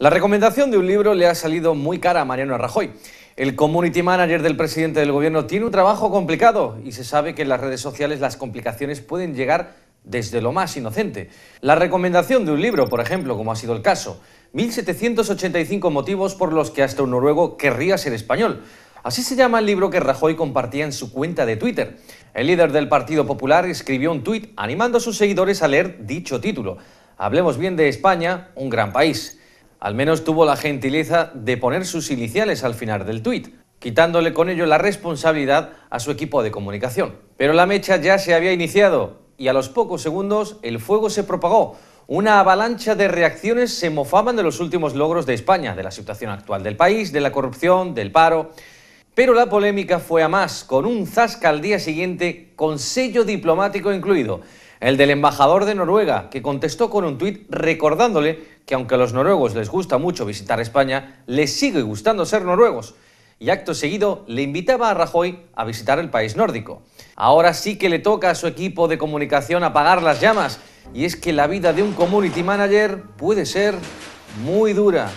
La recomendación de un libro le ha salido muy cara a Mariano Rajoy. El community manager del presidente del gobierno tiene un trabajo complicado y se sabe que en las redes sociales las complicaciones pueden llegar desde lo más inocente. La recomendación de un libro, por ejemplo, como ha sido el caso, 1785 motivos por los que hasta un noruego querría ser español. Así se llama el libro que Rajoy compartía en su cuenta de Twitter. El líder del Partido Popular escribió un tuit animando a sus seguidores a leer dicho título. Hablemos bien de España, un gran país. Al menos tuvo la gentileza de poner sus iniciales al final del tuit, quitándole con ello la responsabilidad a su equipo de comunicación. Pero la mecha ya se había iniciado y a los pocos segundos el fuego se propagó. Una avalancha de reacciones se mofaban de los últimos logros de España, de la situación actual del país, de la corrupción, del paro. Pero la polémica fue a más, con un zasca al día siguiente, con sello diplomático incluido el del embajador de Noruega, que contestó con un tuit recordándole que aunque a los noruegos les gusta mucho visitar España, les sigue gustando ser noruegos. Y acto seguido le invitaba a Rajoy a visitar el país nórdico. Ahora sí que le toca a su equipo de comunicación apagar las llamas. Y es que la vida de un community manager puede ser muy dura.